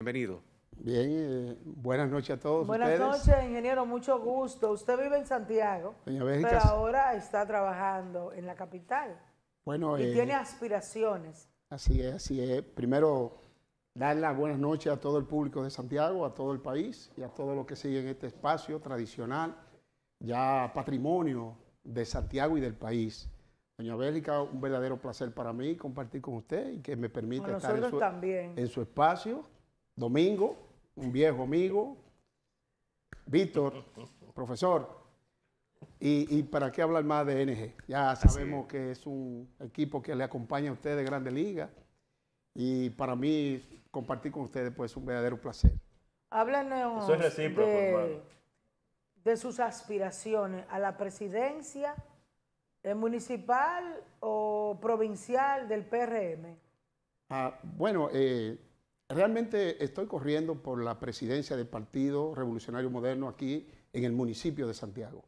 Bienvenido. Bien, eh, buenas noches a todos. Buenas noches, ingeniero, mucho gusto. Usted vive en Santiago, pero ahora está trabajando en la capital. Bueno, y eh, tiene aspiraciones. Así es, así es. Primero, dar las buenas noches a todo el público de Santiago, a todo el país y a todo lo que en este espacio tradicional, ya patrimonio de Santiago y del país. Doña Bélgica, un verdadero placer para mí compartir con usted y que me permita estar también. en su espacio Domingo, un viejo amigo, Víctor, profesor. Y, para qué hablar más de NG. Ya sabemos que es un equipo que le acompaña a ustedes de Grande Liga. Y para mí, compartir con ustedes pues, es un verdadero placer. Háblenos de, de sus aspiraciones a la presidencia municipal o provincial del PRM. Ah, bueno, eh, Realmente estoy corriendo por la presidencia del Partido Revolucionario Moderno aquí en el municipio de Santiago.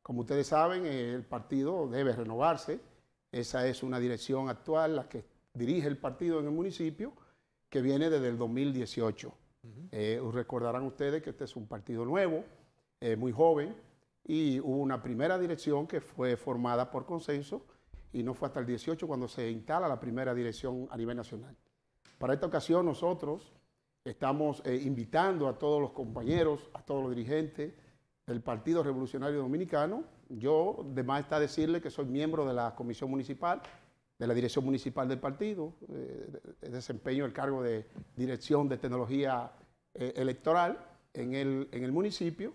Como ustedes saben, el partido debe renovarse. Esa es una dirección actual, la que dirige el partido en el municipio, que viene desde el 2018. Eh, recordarán ustedes que este es un partido nuevo, eh, muy joven, y hubo una primera dirección que fue formada por consenso y no fue hasta el 18 cuando se instala la primera dirección a nivel nacional. Para esta ocasión nosotros estamos eh, invitando a todos los compañeros, a todos los dirigentes del Partido Revolucionario Dominicano. Yo, de más está decirle que soy miembro de la Comisión Municipal, de la Dirección Municipal del Partido, eh, desempeño el cargo de Dirección de Tecnología eh, Electoral en el, en el municipio.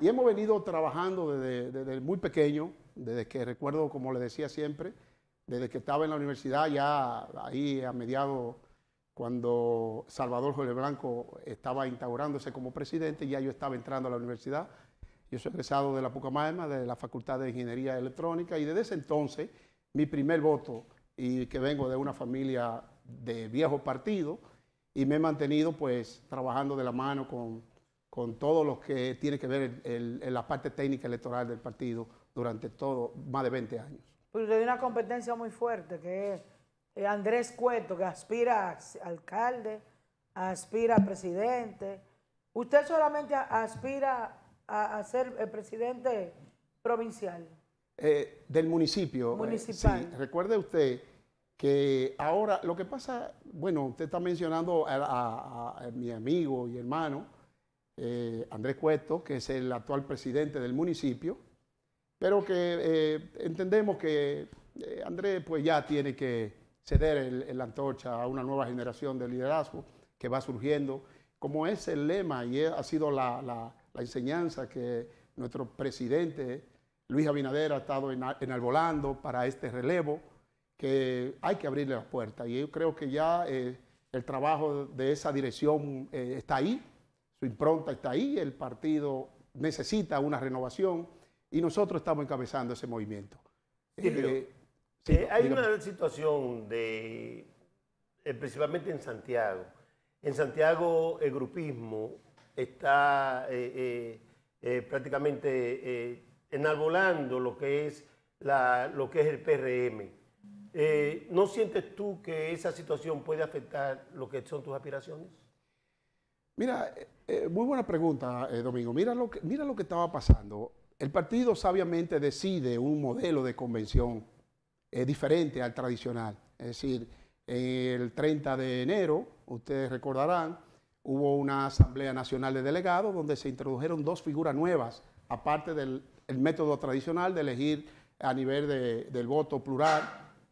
Y hemos venido trabajando desde, desde, muy pequeño, desde que recuerdo, como le decía siempre, desde que estaba en la universidad, ya ahí a mediados cuando Salvador Jorge Blanco estaba instaurándose como presidente, ya yo estaba entrando a la universidad. Yo soy egresado de la Pucamayma, de la Facultad de Ingeniería Electrónica, y desde ese entonces, mi primer voto, y que vengo de una familia de viejo partido, y me he mantenido pues trabajando de la mano con, con todos los que tiene que ver en la parte técnica electoral del partido durante todo, más de 20 años. Pues usted tiene una competencia muy fuerte, que es eh, Andrés Cueto, que aspira a alcalde, aspira a presidente. ¿Usted solamente aspira a, ser presidente provincial? Eh, del municipio. Eh, Municipal. sí. Recuerde usted que ahora lo que pasa, bueno, usted está mencionando a, mi amigo y hermano Andrés Cueto, que es el actual presidente del municipio, pero que entendemos que Andrés pues ya tiene que ceder la antorcha a una nueva generación de liderazgo que va surgiendo, como es el lema y ha sido la, enseñanza que nuestro presidente Luis Abinader ha estado enarbolando para este relevo, que hay que abrirle las puertas. Y yo creo que ya eh, el trabajo de esa dirección eh, está ahí, su impronta está ahí, el partido necesita una renovación y nosotros estamos encabezando ese movimiento. Eh, hay una situación de, eh, principalmente en Santiago. En Santiago el grupismo está eh, prácticamente enarbolando lo que es lo que es el PRM. ¿No sientes tú que esa situación puede afectar lo que son tus aspiraciones? Mira, muy buena pregunta, Domingo. Mira lo, mira lo que estaba pasando. El partido sabiamente decide un modelo de convención diferente al tradicional. Es decir, el 30 de enero, ustedes recordarán, hubo una Asamblea Nacional de Delegados donde se introdujeron dos figuras nuevas, aparte del método tradicional de elegir a nivel del voto plural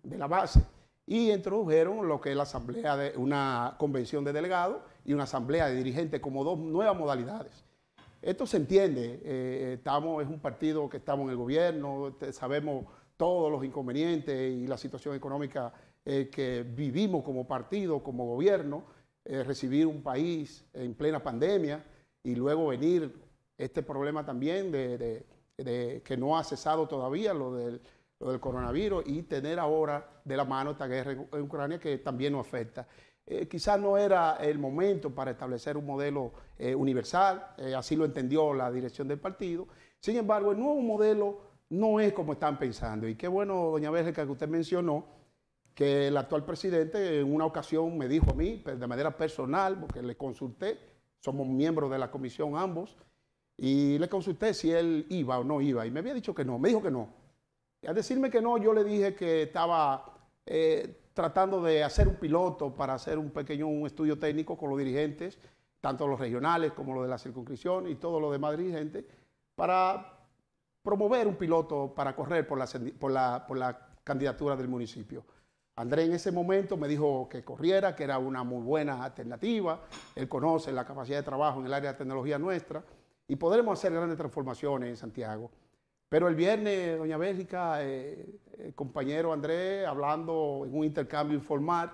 de la base. Y introdujeron lo que es la asamblea de una convención de delegados y una asamblea de dirigentes como dos nuevas modalidades. Esto se entiende, eh, estamos, es un partido que estamos en el gobierno, sabemos todos los inconvenientes y la situación económica eh, que vivimos como partido, como gobierno, eh, recibir un país en plena pandemia y luego venir este problema también de, que no ha cesado todavía, lo del, coronavirus, y tener ahora de la mano esta guerra en, Ucrania que también nos afecta. Eh, quizás no era el momento para establecer un modelo universal, así lo entendió la dirección del partido. Sin embargo, el nuevo modelo no es como están pensando. Y qué bueno, doña Bélgica, que usted mencionó que el actual presidente en una ocasión me dijo a mí, pues, de manera personal, porque le consulté, somos miembros de la comisión ambos, y le consulté si él iba o no iba, y me había dicho que no, me dijo que no. Y al decirme que no, yo le dije que estaba eh, tratando de hacer un piloto para hacer un pequeño un estudio técnico con los dirigentes, tanto los regionales como los de la circunscripción y todos los demás dirigentes, para promover un piloto para correr por la, por la, candidatura del municipio. André en ese momento me dijo que corriera, que era una muy buena alternativa. Él conoce la capacidad de trabajo en el área de tecnología nuestra y podremos hacer grandes transformaciones en Santiago. Pero el viernes, doña Bélgica, eh, el compañero Andrés, hablando en un intercambio informal,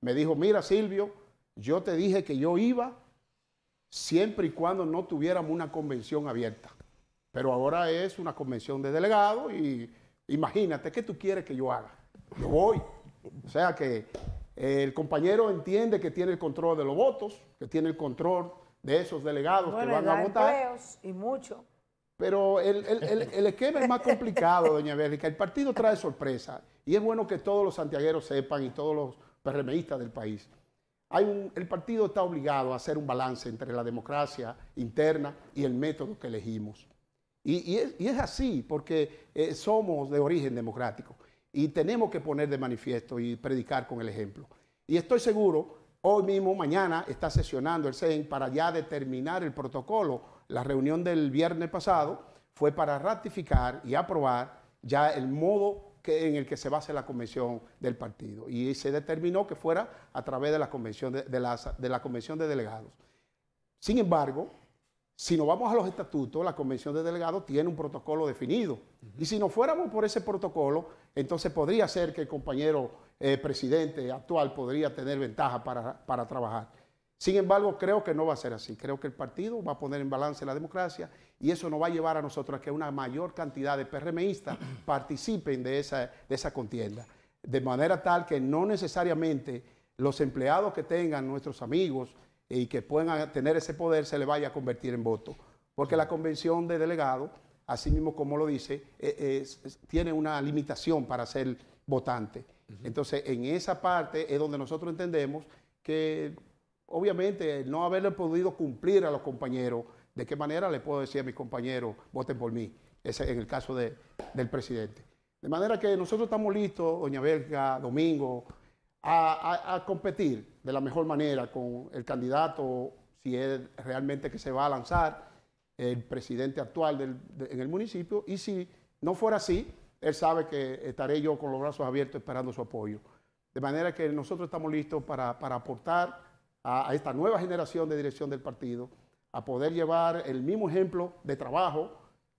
me dijo, mira Silvio, yo te dije que yo iba siempre y cuando no tuviéramos una convención abierta. Pero ahora es una convención de delegados y imagínate, ¿qué tú quieres que yo haga? Yo voy. O sea que el compañero entiende que tiene el control de los votos, que tiene el control de esos delegados que van a votar. Y mucho. Pero el, esquema es más complicado, doña Bélgica. El partido trae sorpresa. Y es bueno que todos los santiagueros sepan y todos los PRMistas del país. el partido está obligado a hacer un balance entre la democracia interna y el método que elegimos. Y, es, así, porque eh, somos de origen democrático y tenemos que poner de manifiesto y predicar con el ejemplo. Y estoy seguro, hoy mismo, mañana, está sesionando el CEN para ya determinar el protocolo. La reunión del viernes pasado fue para ratificar y aprobar ya el modo en el que se base la convención del partido. Y se determinó que fuera a través de la convención de, la, de, la convención de delegados. Sin embargo, si nos vamos a los estatutos, la Convención de Delegados tiene un protocolo definido. Y si no fuéramos por ese protocolo, entonces podría ser que el compañero eh, presidente actual podría tener ventaja para, trabajar. Sin embargo, creo que no va a ser así. Creo que el partido va a poner en balance la democracia y eso nos va a llevar a nosotros a que una mayor cantidad de PRMistas participen de esa, de esa contienda. De manera tal que no necesariamente los empleados que tengan nuestros amigos, y que puedan tener ese poder se le vaya a convertir en voto. Porque la convención de delegados, así mismo como lo dice, eh, tiene una limitación para ser votante. Entonces, en esa parte es donde nosotros entendemos que obviamente no haberle podido cumplir a los compañeros, ¿de qué manera le puedo decir a mis compañeros, voten por mí? Ese en el caso del presidente. De manera que nosotros estamos listos, doña Belga, Domingo, a, competir de la mejor manera con el candidato, si es realmente que se va a lanzar, el presidente actual en el municipio, y si no fuera así, él sabe que estaré yo con los brazos abiertos esperando su apoyo. De manera que nosotros estamos listos para, aportar a, a, esta nueva generación de dirección del partido, a poder llevar el mismo ejemplo de trabajo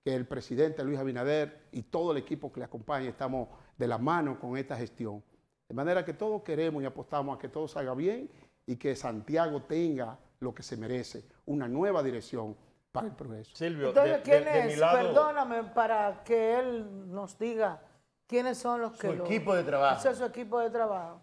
que el presidente Luis Abinader y todo el equipo que le acompaña. Estamos de la mano con esta gestión. De manera que todos queremos y apostamos a que todo salga bien y que Santiago tenga lo que se merece, una nueva dirección para el progreso. Silvio, Entonces, ¿quién es? Perdóname para que él nos diga quiénes son los que... Su equipo de trabajo. Ese es su equipo de trabajo.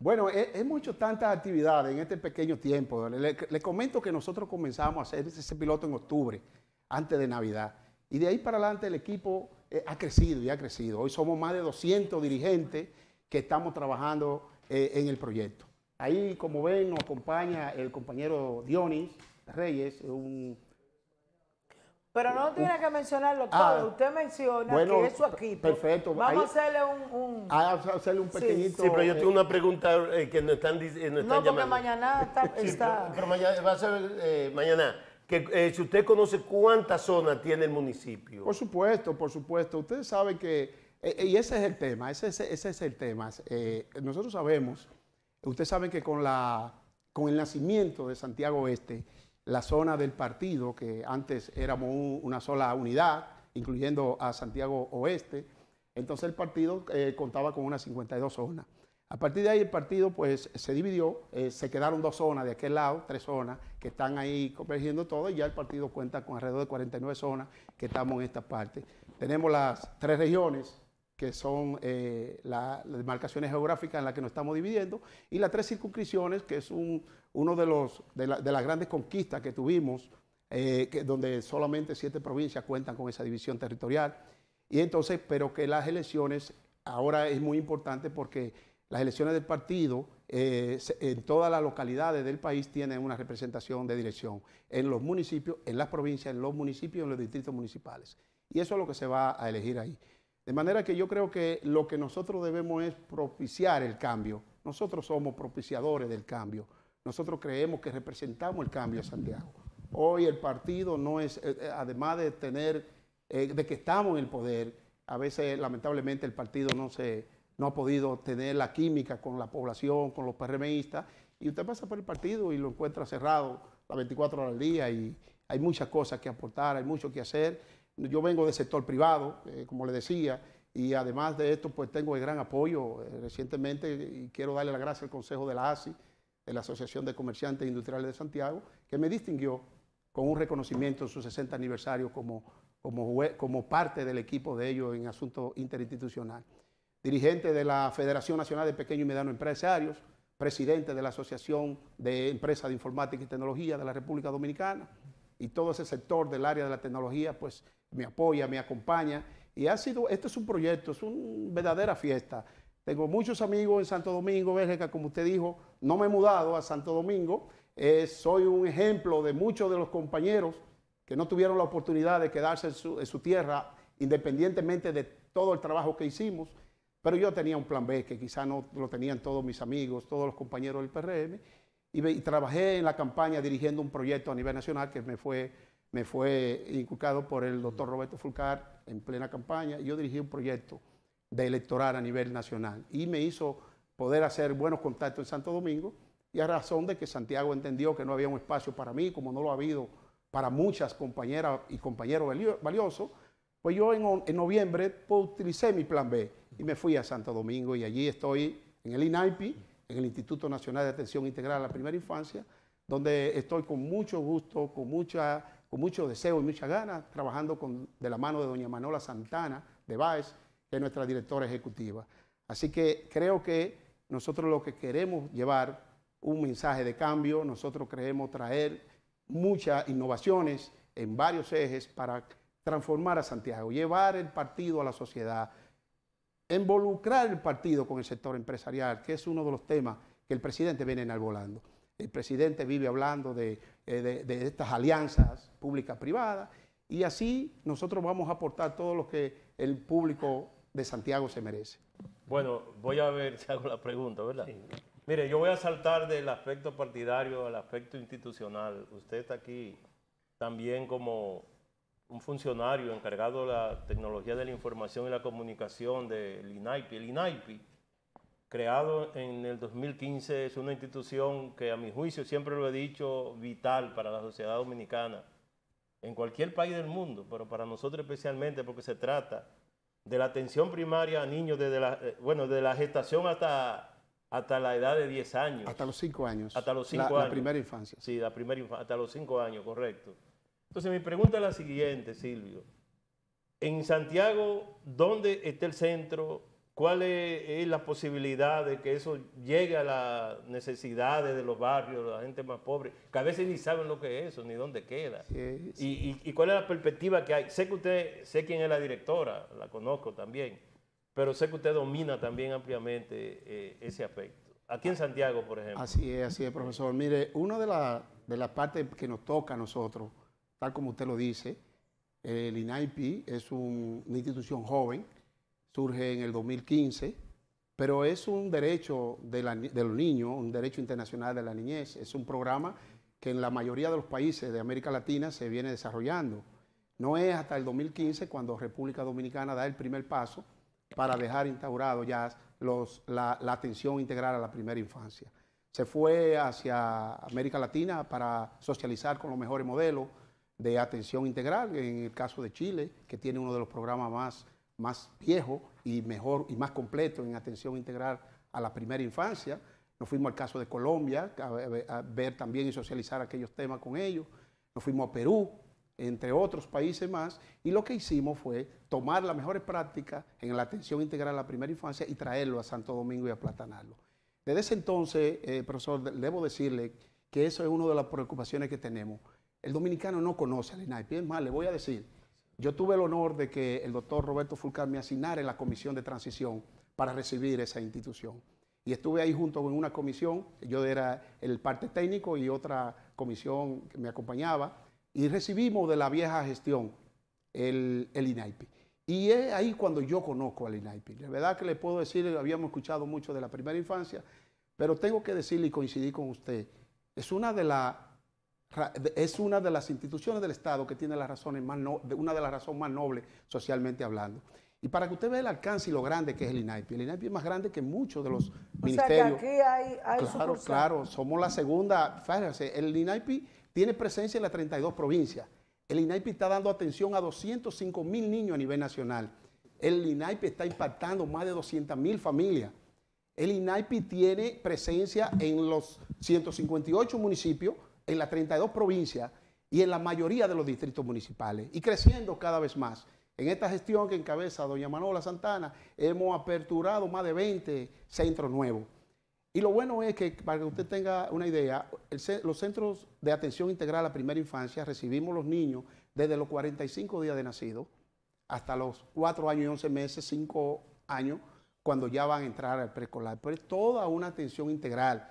Bueno, hemos hecho tantas actividades en este pequeño tiempo. Le, le, comento que nosotros comenzamos a hacer ese piloto en octubre, antes de Navidad. Y de ahí para adelante el equipo eh, ha crecido y ha crecido. Hoy somos más de 200 dirigentes que estamos trabajando eh, en el proyecto. Ahí, como ven, nos acompaña el compañero Dionis Reyes, pero no tiene que mencionarlo ah, todo. Usted menciona que es su equipo. Perfecto. Vamos a hacerle un, un, ah, a hacerle un pequeñito. Sí, pero yo tengo eh, una pregunta que nos están, están no, llamando. No, porque mañana está. pero, va a ser mañana. Eh, si usted conoce cuántas zonas tiene el municipio. Por supuesto, por supuesto. Usted sabe que, eh, eh, y ese es el tema, ese, es el tema. nosotros sabemos, usted sabe que con, la, con el nacimiento de Santiago Oeste, la zona del partido, que antes éramos una sola unidad, incluyendo a Santiago Oeste, entonces el partido contaba con unas 52 zonas. A partir de ahí el partido pues se dividió, eh, se quedaron dos zonas de aquel lado, tres zonas que están ahí convergiendo todo y ya el partido cuenta con alrededor de 49 zonas que estamos en esta parte. Tenemos las tres regiones que son eh, las demarcaciones geográficas en las que nos estamos dividiendo, y las tres circunscripciones, que es un, uno de, los, de, las grandes conquistas que tuvimos, eh, donde solamente siete provincias cuentan con esa división territorial. Y entonces, espero que las elecciones ahora es muy importante porque las elecciones del partido eh, en todas las localidades del país tienen una representación de dirección, en los municipios, en las provincias, en los municipios, en los distritos municipales. Y eso es lo que se va a elegir ahí. De manera que yo creo que lo que nosotros debemos es propiciar el cambio. Nosotros somos propiciadores del cambio. Nosotros creemos que representamos el cambio a Santiago. Hoy el partido no es, eh, eh, además de tener, de que estamos en el poder, a veces lamentablemente el partido no se no ha podido tener la química con la población, con los PRMistas, y usted pasa por el partido y lo encuentra cerrado las 24 horas al día y hay muchas cosas que aportar, hay mucho que hacer. Yo vengo del sector privado, eh, como le decía, y además de esto, pues tengo el gran apoyo eh, recientemente y quiero darle las gracias al Consejo de la ASI, de la Asociación de Comerciantes Industriales de Santiago, que me distinguió con un reconocimiento en su 60 aniversario como, como, parte del equipo de ellos en asuntos interinstitucional dirigente de la Federación Nacional de Pequeños y Medianos Empresarios, presidente de la Asociación de Empresas de Informática y Tecnología de la República Dominicana, y todo ese sector del área de la tecnología, pues me apoya, me acompaña, y ha sido, este es un proyecto, es una verdadera fiesta. Tengo muchos amigos en Santo Domingo, Bélgica, como usted dijo, no me he mudado a Santo Domingo, eh, soy un ejemplo de muchos de los compañeros que no tuvieron la oportunidad de quedarse en su tierra, independientemente de todo el trabajo que hicimos. Pero yo tenía un plan B que quizá no lo tenían todos mis amigos, todos los compañeros del PRM, y, trabajé en la campaña dirigiendo un proyecto a nivel nacional que me fue, me fue inculcado por el doctor Roberto Fulcar en plena campaña. Yo dirigí un proyecto de electoral a nivel nacional y me hizo poder hacer buenos contactos en Santo Domingo y a razón de que Santiago entendió que no había un espacio para mí, como no lo ha habido para muchas compañeras y compañeros valiosos, pues yo en, noviembre pues, utilicé mi plan B y me fui a Santo Domingo y allí estoy en el INAIPI, en el Instituto Nacional de Atención Integral a la Primera Infancia, donde estoy con mucho gusto, con, mucha, con mucho deseo y mucha ganas, trabajando de la mano de doña Manola Santana de Báez, que es nuestra directora ejecutiva. Así que creo que nosotros lo que queremos llevar un mensaje de cambio, nosotros creemos traer muchas innovaciones en varios ejes para transformar a Santiago, llevar el partido a la sociedad, Involucrar el partido con el sector empresarial, que es uno de los temas que el presidente viene enarbolando. El presidente vive hablando de, eh, estas alianzas públicas-privadas y así nosotros vamos a aportar todo lo que el público de Santiago se merece. Bueno, voy a ver si hago la pregunta, ¿verdad? Mire, yo voy a saltar del aspecto partidario al aspecto institucional. Usted está aquí también como un funcionario encargado de la tecnología de la información y la comunicación del INAIPI. El INAIPI, creado en el 2015, es una institución que a mi juicio, siempre lo he dicho, vital para la sociedad dominicana, en cualquier país del mundo, pero para nosotros especialmente porque se trata de la atención primaria a niños desde la, eh, bueno, desde la gestación hasta, hasta la edad de 10 años. Hasta los 5 años. Hasta los 5 años. La primera infancia. Sí, la primera hasta los 5 años, correcto entonces mi pregunta es la siguiente, Silvio. En Santiago, ¿dónde está el centro? ¿Cuál es, la posibilidad de que eso llegue a las necesidades de los barrios, de la gente más pobre, que a veces ni saben lo que es eso, ni dónde queda? Y, cuál es la perspectiva que hay? Sé que usted, sé quién es la directora, la conozco también, pero sé que usted domina también ampliamente eh, ese aspecto. Aquí en Santiago, por ejemplo. Así es, así es, profesor. Mire, una de las de partes que nos toca a nosotros tal como usted lo dice, el INAIPI es una institución joven, surge en el 2015, pero es un derecho de, los niños, un derecho internacional de la niñez. Es un programa que en la mayoría de los países de América Latina se viene desarrollando. No es hasta el 2015 cuando República Dominicana da el primer paso para dejar instaurado ya la atención integral a la primera infancia. Se fue hacia América Latina para socializar con los mejores modelos, de atención integral, en el caso de Chile, que tiene uno de los programas más, más viejos y mejor y más completo en atención integral a la primera infancia. Nos fuimos al caso de Colombia a, ver también y socializar aquellos temas con ellos. Nos fuimos a Perú, entre otros países más, y lo que hicimos fue tomar las mejores prácticas en la atención integral a la primera infancia y traerlo a Santo Domingo y a Platanarlo. Desde ese entonces, eh, profesor, debo decirle que eso es una de las preocupaciones que tenemos. El dominicano no conoce al INAIPI. Es más, le voy a decir, yo tuve el honor de que el doctor Roberto Fulcar me asignara en la comisión de transición para recibir esa institución. Y estuve ahí junto con una comisión, yo era el parte técnico y otra comisión que me acompañaba, y recibimos de la vieja gestión el, el INAIPI. Y es ahí cuando yo conozco al INAIPI. La verdad que le puedo decir, habíamos escuchado mucho de la primera infancia, pero tengo que decirle y coincidir con usted, es una de las es una de las instituciones del Estado que tiene las razones más una de las razones más nobles socialmente hablando. Y para que usted vea el alcance y lo grande que es el INAIPI. El INAIPI es más grande que muchos de los ministerios. Claro, claro. Somos la segunda. Fíjense, el INAIPI tiene presencia en las 32 provincias. El INAIPI está dando atención a 205 mil niños a nivel nacional. El INAIPI está impactando más de 200 mil familias. El INAIPI tiene presencia en los 158 municipios en las 32 provincias y en la mayoría de los distritos municipales y creciendo cada vez más. En esta gestión que encabeza doña Manola Santana, hemos aperturado más de 20 centros nuevos. Y lo bueno es que, para que usted tenga una idea, los centros de atención integral a primera infancia recibimos los niños desde los 45 días de nacido hasta los 4 años y 11 meses, 5 años, cuando ya van a entrar al preescolar. Pero es toda una atención integral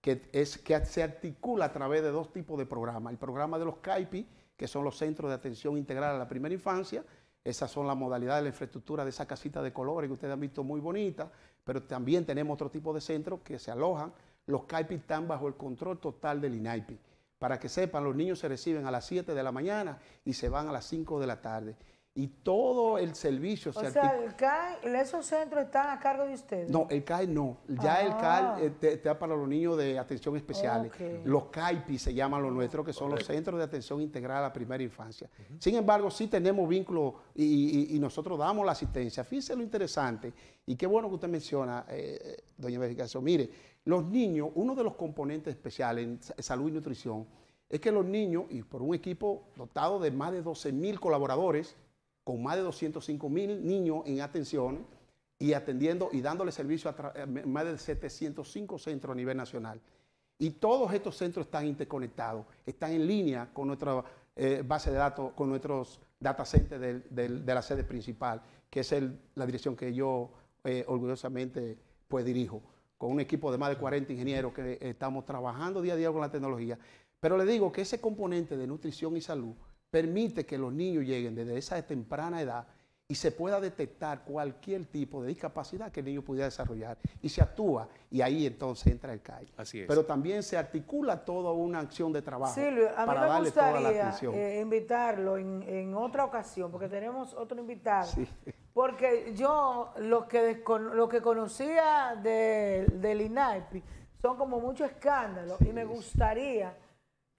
que, es, que se articula a través de dos tipos de programas. El programa de los CAIPI, que son los Centros de Atención Integral a la Primera Infancia, esas son las modalidades de la infraestructura de esa casita de colores que ustedes han visto muy bonita, pero también tenemos otro tipo de centros que se alojan. Los CAIPI están bajo el control total del INAIPI. Para que sepan, los niños se reciben a las 7 de la mañana y se van a las 5 de la tarde y todo el servicio. O sea, el CAI, esos centros están a cargo de ustedes. No, el CAI no. Ya el ah. CAI está eh, para los niños de atención especial. Los CAIPI se llaman los nuestros, que son los centros de atención integral a la primera infancia. Sin embargo, sí tenemos vínculo y, nosotros damos la asistencia. Fíjense lo interesante y qué bueno que usted menciona, eh, eh, doña Vericación. Mire, los niños, uno de los componentes especiales en salud y nutrición es que los niños, y por un equipo dotado de más de 12 mil colaboradores, con más de 205 mil niños en atención y atendiendo y dándole servicio a, eh, más de 705 centros a nivel nacional. Y todos estos centros están interconectados, están en línea con nuestra eh, base de datos, con nuestros data centers de la sede principal, que es la dirección que yo eh, orgullosamente pues dirijo, con un equipo de más de 40 ingenieros que estamos trabajando día a día con la tecnología. Pero le digo que ese componente de nutrición y salud permite que los niños lleguen desde esa temprana edad y se pueda detectar cualquier tipo de discapacidad que el niño pudiera desarrollar y se actúa y ahí entonces entra el CAI. Pero también se articula toda una acción de trabajo para me toda la atención. Eh, invitarlo en, otra ocasión porque tenemos otro invitado. Porque yo lo que lo que conocía del INAIPI son como muchos escándalos y me gustaría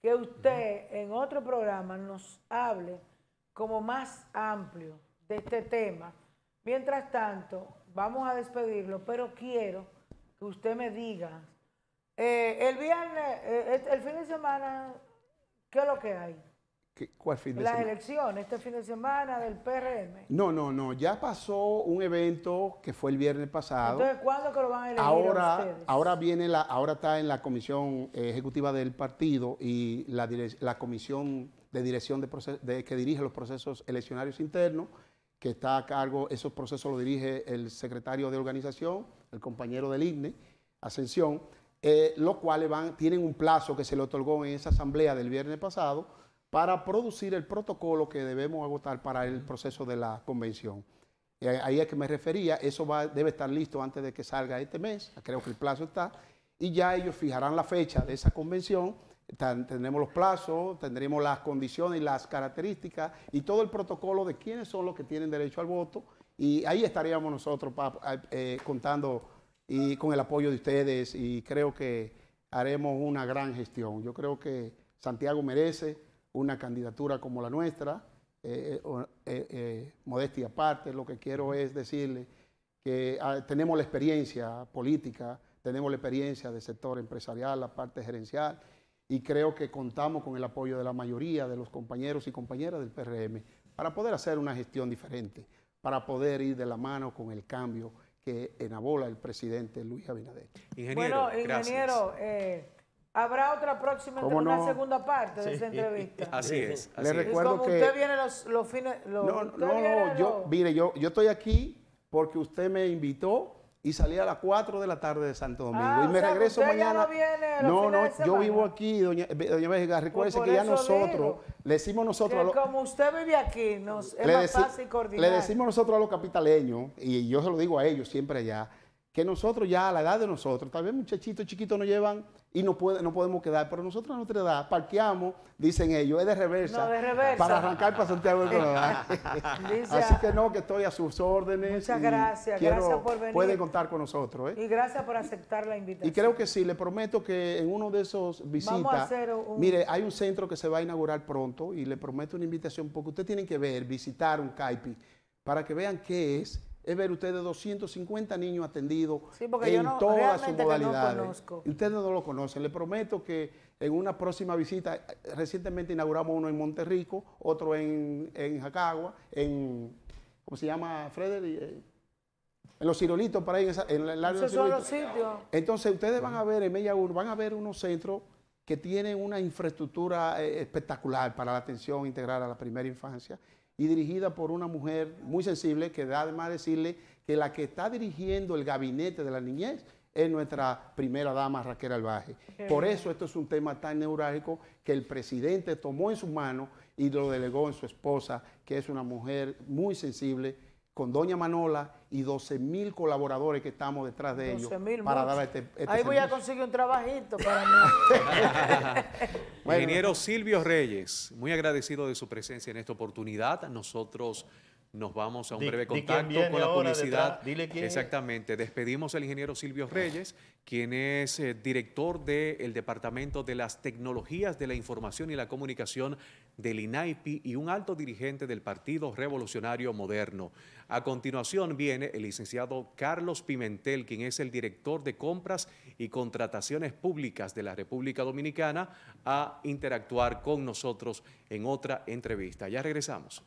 que usted en otro programa nos hable como más amplio de este tema. Mientras tanto, vamos a despedirlo, pero quiero que usted me diga, eh, el viernes, eh, el fin de semana, ¿qué es lo que hay? ¿Cuál fin de Las elecciones, este fin de semana del PRM. No, no, no. Ya pasó un evento que fue el viernes pasado. Entonces, ¿cuándo que lo van a elegir ahora, Ahora, viene la, ahora está en la comisión eh, ejecutiva del partido y la, comisión de dirección de, que dirige los procesos eleccionarios internos, que está a cargo, esos procesos los dirige el secretario de organización, el compañero del INE, Ascensión, eh, los cuales van, tienen un plazo que se le otorgó en esa asamblea del viernes pasado para producir el protocolo que debemos agotar para el proceso de la convención. ahí es que me refería, eso debe estar listo antes de que salga este mes, creo que el plazo está, y ya ellos fijarán la fecha de esa convención, tendremos los plazos, tendremos las condiciones y las características y todo el protocolo de quiénes son los que tienen derecho al voto, y ahí estaríamos nosotros eh, contando y con el apoyo de ustedes, y creo que haremos una gran gestión. Yo creo que Santiago merece una candidatura como la nuestra. Eh, eh, eh, modestia aparte, lo que quiero es decirle que ah, tenemos la experiencia política, tenemos la experiencia del sector empresarial, la parte gerencial, y creo que contamos con el apoyo de la mayoría de los compañeros y compañeras del PRM para poder hacer una gestión diferente, para poder ir de la mano con el cambio que enabola el presidente Luis Abinader. Ingeniero, bueno, ingeniero, Habrá otra próxima, una segunda parte de esa entrevista. Así es. Le recuerdo que... no, no, yo, mire, yo, yo estoy aquí porque usted me invitó y salí a las 4 de la tarde de Santo Domingo. Ah, y me regreso mañana. no, no, yo vivo aquí, doña, doña Vega. Pues recuérdese que ya nosotros, le decimos nosotros. como usted vive aquí, nos, es más fácil Le decimos nosotros a los capitaleños, y yo se lo digo a ellos siempre allá que nosotros ya a la edad de nosotros, tal vez muchachitos chiquitos nos llevan y no, puede, no podemos quedar, pero nosotros a nuestra edad parqueamos, dicen ellos, es de reversa, no, para arrancar para Santiago de Así que no, que estoy a sus órdenes. Muchas gracias, gracias por venir. Puede contar con nosotros. ¿eh? Y gracias por aceptar la invitación. Y creo que sí, le prometo que en uno de esos visitas, Vamos a hacer un... mire, hay un centro que se va a inaugurar pronto y le prometo una invitación porque ustedes tienen que ver, visitar un CAIPI para que vean qué es es ver ustedes 250 niños atendidos en todas sus modalidades. No ustedes no lo conocen. Le prometo que en una próxima visita, recientemente inauguramos uno en Monterrico, otro en, Jacagua, en, ¿cómo se llama, Frederick? Eh, en los cirolitos, por ahí, en, el área de los son Entonces, ustedes van a ver en Ur, van a ver unos centros que tienen una infraestructura eh, espectacular para la atención integral a la primera infancia y dirigida por una mujer muy sensible que da además decirle que la que está dirigiendo el gabinete de la niñez es nuestra primera dama Raquel Albaje. Por eso esto es un tema tan neurálgico que el presidente tomó en sus manos y lo delegó en su esposa, que es una mujer muy sensible, con doña Manola y 12 mil colaboradores que estamos detrás de ellos para dar este, este, Ahí voy a conseguir un trabajito para mí. Ingeniero Silvio Reyes, muy agradecido de su presencia en esta oportunidad. Nosotros nos vamos a un breve contacto con la publicidad. Dile quién Exactamente. Despedimos al ingeniero Silvio Reyes, quien es eh, director del Departamento de las Tecnologías de la Información y la Comunicación del INAIPI y un alto dirigente del Partido Revolucionario Moderno. A continuación viene el licenciado Carlos Pimentel, quien es el director de compras y contrataciones públicas de la República Dominicana, a interactuar con nosotros en otra entrevista. Ya regresamos.